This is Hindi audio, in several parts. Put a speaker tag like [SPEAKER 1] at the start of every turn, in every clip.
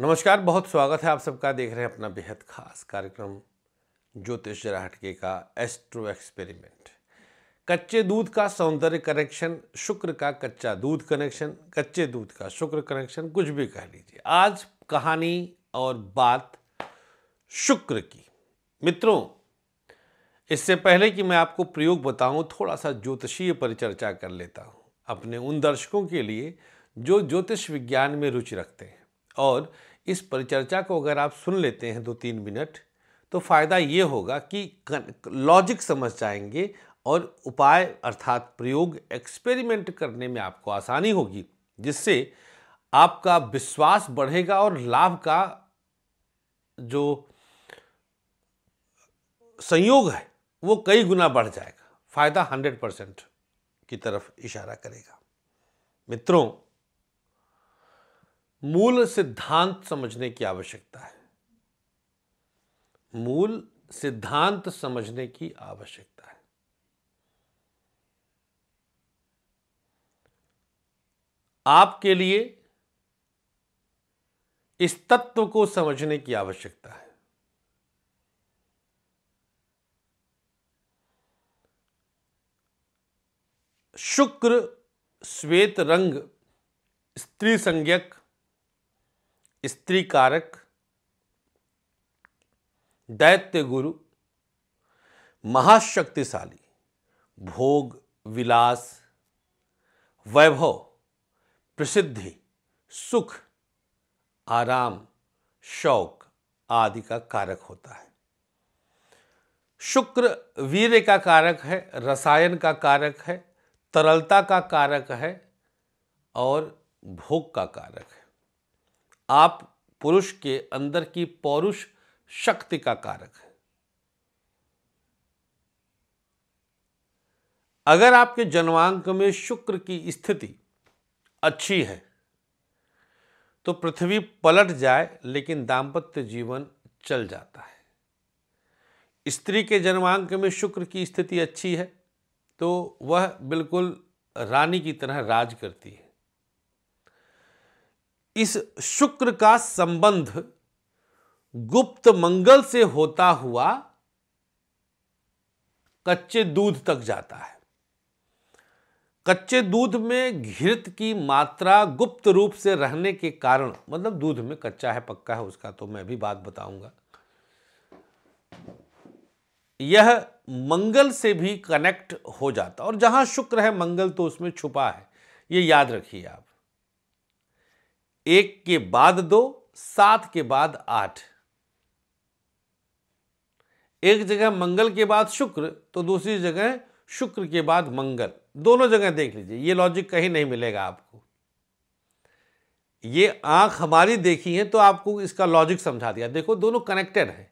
[SPEAKER 1] नमस्कार बहुत स्वागत है आप सबका देख रहे हैं अपना बेहद खास कार्यक्रम ज्योतिष जराहटके का एस्ट्रो एक्सपेरिमेंट कच्चे दूध का सौंदर्य कनेक्शन शुक्र का कच्चा दूध कनेक्शन कच्चे दूध का शुक्र कनेक्शन कुछ भी कह लीजिए आज कहानी और बात शुक्र की मित्रों इससे पहले कि मैं आपको प्रयोग बताऊं थोड़ा सा ज्योतिषीय परिचर्चा कर लेता हूं अपने उन दर्शकों के लिए जो ज्योतिष विज्ञान में रुचि रखते हैं और इस परिचर्चा को अगर आप सुन लेते हैं दो तीन मिनट तो फ़ायदा ये होगा कि लॉजिक समझ जाएंगे और उपाय अर्थात प्रयोग एक्सपेरिमेंट करने में आपको आसानी होगी जिससे आपका विश्वास बढ़ेगा और लाभ का जो संयोग है वो कई गुना बढ़ जाएगा फ़ायदा हंड्रेड परसेंट की तरफ इशारा करेगा मित्रों मूल सिद्धांत समझने की आवश्यकता है मूल सिद्धांत समझने की आवश्यकता है आपके लिए इस तत्व को समझने की आवश्यकता है शुक्र श्वेत रंग स्त्री संज्ञक स्त्री कारक दैत्य गुरु महाशक्तिशाली भोग विलास वैभव प्रसिद्धि सुख आराम शौक आदि का कारक होता है शुक्र वीर्य का कारक है रसायन का कारक है तरलता का कारक है और भोग का कारक है आप पुरुष के अंदर की पौरुष शक्ति का कारक है अगर आपके जन्मांक में शुक्र की स्थिति अच्छी है तो पृथ्वी पलट जाए लेकिन दाम्पत्य जीवन चल जाता है स्त्री के जन्मांक में शुक्र की स्थिति अच्छी है तो वह बिल्कुल रानी की तरह राज करती है इस शुक्र का संबंध गुप्त मंगल से होता हुआ कच्चे दूध तक जाता है कच्चे दूध में घृत की मात्रा गुप्त रूप से रहने के कारण मतलब दूध में कच्चा है पक्का है उसका तो मैं भी बात बताऊंगा यह मंगल से भी कनेक्ट हो जाता और जहां शुक्र है मंगल तो उसमें छुपा है यह याद रखिए आप एक के बाद दो सात के बाद आठ एक जगह मंगल के बाद शुक्र तो दूसरी जगह शुक्र के बाद मंगल दोनों जगह देख लीजिए ये लॉजिक कहीं नहीं मिलेगा आपको ये आंख हमारी देखी है तो आपको इसका लॉजिक समझा दिया देखो दोनों कनेक्टेड है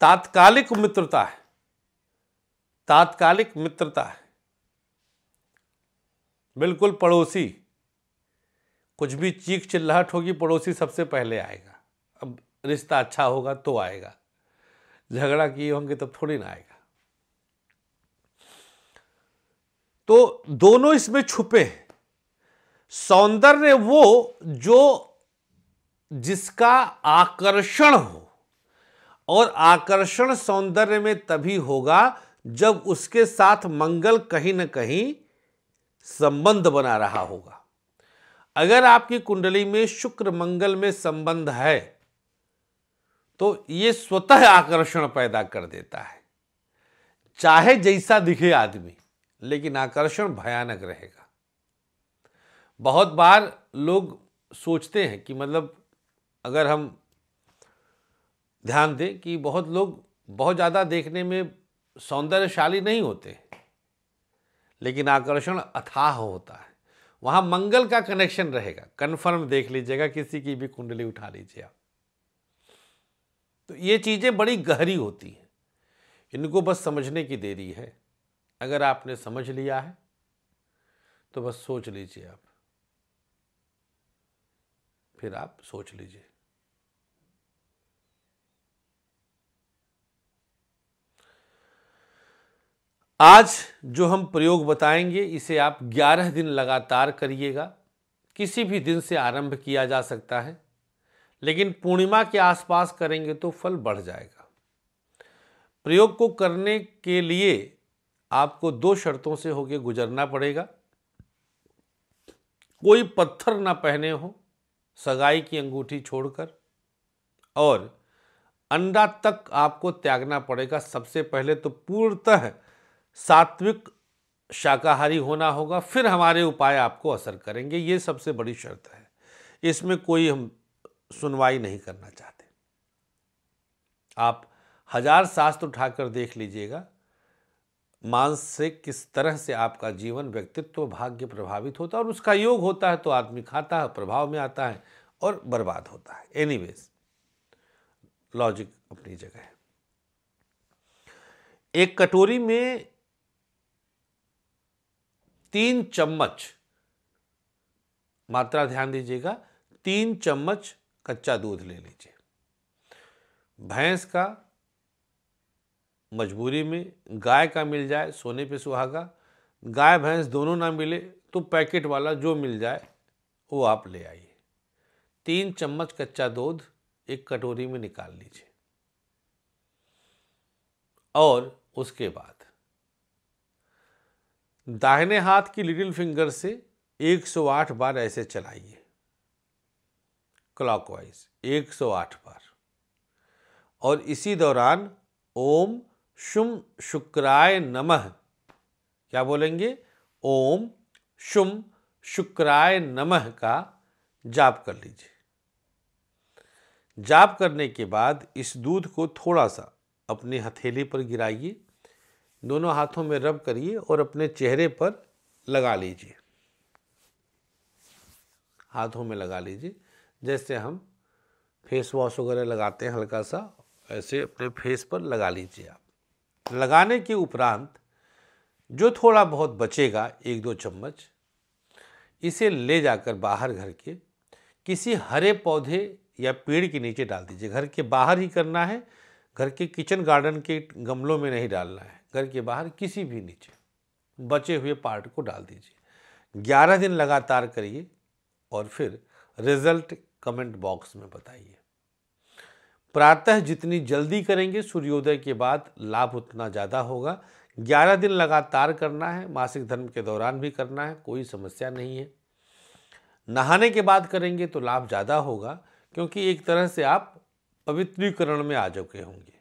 [SPEAKER 1] तात्कालिक मित्रता है तात्कालिक मित्रता है बिल्कुल पड़ोसी कुछ भी चीख चिल्लाहट होगी पड़ोसी सबसे पहले आएगा अब रिश्ता अच्छा होगा तो आएगा झगड़ा किए होंगे तब तो थोड़ी ना आएगा तो दोनों इसमें छुपे हैं सौंदर्य वो जो जिसका आकर्षण हो और आकर्षण सौंदर्य में तभी होगा जब उसके साथ मंगल कहीं ना कहीं संबंध बना रहा होगा अगर आपकी कुंडली में शुक्र मंगल में संबंध है तो ये स्वतः आकर्षण पैदा कर देता है चाहे जैसा दिखे आदमी लेकिन आकर्षण भयानक रहेगा बहुत बार लोग सोचते हैं कि मतलब अगर हम ध्यान दें कि बहुत लोग बहुत ज़्यादा देखने में सौंदर्यशाली नहीं होते लेकिन आकर्षण अथाह होता है वहाँ मंगल का कनेक्शन रहेगा कन्फर्म देख लीजिएगा किसी की भी कुंडली उठा लीजिए आप तो ये चीज़ें बड़ी गहरी होती हैं इनको बस समझने की देरी है अगर आपने समझ लिया है तो बस सोच लीजिए आप फिर आप सोच लीजिए आज जो हम प्रयोग बताएंगे इसे आप 11 दिन लगातार करिएगा किसी भी दिन से आरंभ किया जा सकता है लेकिन पूर्णिमा के आसपास करेंगे तो फल बढ़ जाएगा प्रयोग को करने के लिए आपको दो शर्तों से होके गुजरना पड़ेगा कोई पत्थर ना पहने हो सगाई की अंगूठी छोड़कर और अंडा तक आपको त्यागना पड़ेगा सबसे पहले तो पूर्णतः सात्विक शाकाहारी होना होगा फिर हमारे उपाय आपको असर करेंगे ये सबसे बड़ी शर्त है इसमें कोई हम सुनवाई नहीं करना चाहते आप हजार शास्त्र उठाकर देख लीजिएगा मांस से किस तरह से आपका जीवन व्यक्तित्व भाग्य प्रभावित होता है और उसका योग होता है तो आदमी खाता है प्रभाव में आता है और बर्बाद होता है एनी लॉजिक अपनी जगह है एक कटोरी में तीन चम्मच मात्रा ध्यान दीजिएगा तीन चम्मच कच्चा दूध ले लीजिए भैंस का मजबूरी में गाय का मिल जाए सोने पे सुहागा गाय भैंस दोनों ना मिले तो पैकेट वाला जो मिल जाए वो आप ले आइए तीन चम्मच कच्चा दूध एक कटोरी में निकाल लीजिए और उसके बाद दाहिने हाथ की लिटिल फिंगर से 108 बार ऐसे चलाइए क्लॉकवाइज 108 बार और इसी दौरान ओम शुम शुक्राय नमः क्या बोलेंगे ओम शुम शुक्राय नमः का जाप कर लीजिए जाप करने के बाद इस दूध को थोड़ा सा अपनी हथेली पर गिराइए दोनों हाथों में रब करिए और अपने चेहरे पर लगा लीजिए हाथों में लगा लीजिए जैसे हम फेस वॉश वगैरह लगाते हैं हल्का सा ऐसे अपने फेस पर लगा लीजिए आप लगाने के उपरांत जो थोड़ा बहुत बचेगा एक दो चम्मच इसे ले जाकर बाहर घर के किसी हरे पौधे या पेड़ के नीचे डाल दीजिए घर के बाहर ही करना है घर के किचन गार्डन के गमलों में नहीं डालना है घर के बाहर किसी भी नीचे बचे हुए पार्ट को डाल दीजिए ग्यारह दिन लगातार करिए और फिर रिजल्ट कमेंट बॉक्स में बताइए प्रातः जितनी जल्दी करेंगे सूर्योदय के बाद लाभ उतना ज़्यादा होगा ग्यारह दिन लगातार करना है मासिक धर्म के दौरान भी करना है कोई समस्या नहीं है नहाने के बाद करेंगे तो लाभ ज़्यादा होगा क्योंकि एक तरह से आप पवित्रीकरण में आ चुके होंगे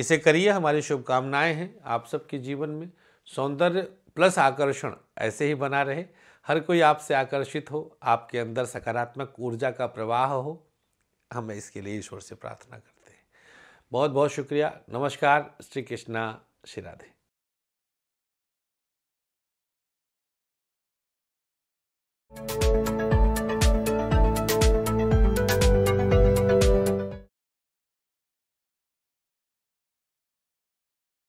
[SPEAKER 1] इसे करिए हमारी शुभकामनाएं हैं आप सबके जीवन में सौंदर्य प्लस आकर्षण ऐसे ही बना रहे हर कोई आपसे आकर्षित हो आपके अंदर सकारात्मक ऊर्जा का प्रवाह हो हम इसके लिए ईश्वर से प्रार्थना करते हैं बहुत बहुत शुक्रिया नमस्कार श्री कृष्णा श्री राधे thank you